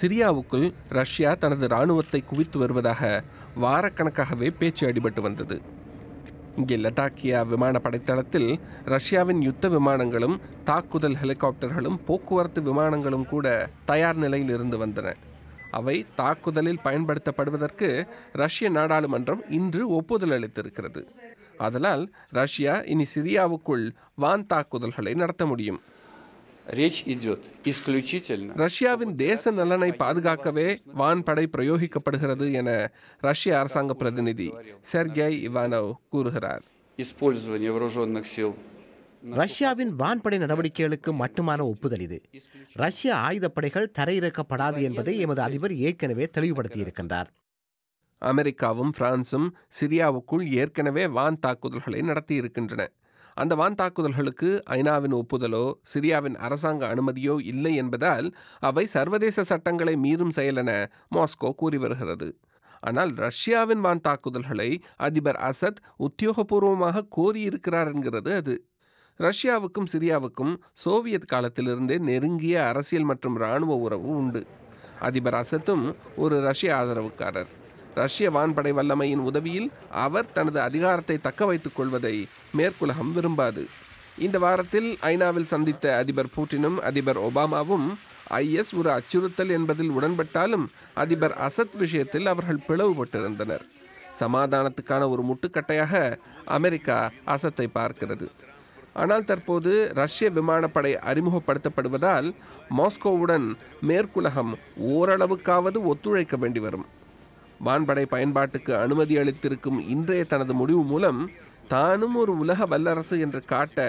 சிரியாவுக்குள் Russia தனது இராணுவத்தை குவித்து வருவதாக வாரக்கணக்காகவே பேச்சு அடிபட்டு வந்தது இங்கே லடாக்கியா விமான படைத்தளத்தில் ரஷ்யாவின் யுத்த விமானங்களும் தாக்குதல் ஹெலிகாப்டர்களும் போக்குவரத்து விமானங்களும் கூட தயார் நிலையில் இருந்து வந்தன அவை தாக்குதலில் பயன்படுத்தப்படுவதற்கு ரஷ்ய நாடாளுமன்றம் இன்று ஒப்புதல் அளித்திருக்கிறது அதனால் ரஷ்யா இனி சிரியாவுக்குள் வான் தாக்குதல்களை நடத்த முடியும் ரஷ்யாவின் தேச நலனை பாதுகாக்கவே வான்படை பிரயோகிக்கப்படுகிறது என ரஷ்ய அரசாங்க பிரதிநிதி செர்கியாய் இவானோ கூறுகிறார் ரஷ்யாவின் வான்படை நடவடிக்கைகளுக்கு மட்டுமான ஒப்புதல் இது ரஷ்ய ஆயுதப்படைகள் தரையிறக்கப்படாது என்பதை எமது அதிபர் ஏற்கனவே தெளிவுபடுத்தியிருக்கின்றார் அமெரிக்காவும் பிரான்சும் சிரியாவுக்குள் ஏற்கனவே வான் தாக்குதல்களை நடத்தியிருக்கின்றன அந்த வான் தாக்குதல்களுக்கு ஐநாவின் ஒப்புதலோ சிரியாவின் அரசாங்க அனுமதியோ இல்லை என்பதால் அவை சர்வதேச சட்டங்களை மீறும் செயல் என மாஸ்கோ கூறி வருகிறது ஆனால் ரஷ்யாவின் வான் தாக்குதல்களை அதிபர் அசத் உத்தியோகபூர்வமாக கோரியிருக்கிறார் என்கிறது அது ரஷ்யாவுக்கும் சிரியாவுக்கும் சோவியத் காலத்திலிருந்தே நெருங்கிய அரசியல் மற்றும் இராணுவ உறவு உண்டு அதிபர் அசத்தும் ஒரு ரஷ்ய ஆதரவுக்காரர் ரஷ்ய வான்படை வல்லமையின் உதவியில் அவர் தனது அதிகாரத்தை தக்க வைத்துக் கொள்வதை மேற்குலகம் விரும்பாது இந்த வாரத்தில் ஐநாவில் சந்தித்த அதிபர் பூட்டினும் அதிபர் ஒபாமாவும் ஐஎஸ் ஒரு அச்சுறுத்தல் என்பதில் உடன்பட்டாலும் அதிபர் அசத் விஷயத்தில் அவர்கள் பிளவுபட்டிருந்தனர் சமாதானத்துக்கான ஒரு முட்டுக்கட்டையாக அமெரிக்கா அசத்தை பார்க்கிறது ஆனால் தற்போது ரஷ்ய விமானப்படை அறிமுகப்படுத்தப்படுவதால் மாஸ்கோவுடன் மேற்குலகம் ஓரளவுக்காவது ஒத்துழைக்க வேண்டி வரும் வான்படை பயன்பாட்டுக்கு அனுமதி அளித்திருக்கும் இன்றைய தனது முடிவு மூலம் தானும் ஒரு உலக வல்லரசு என்று காட்ட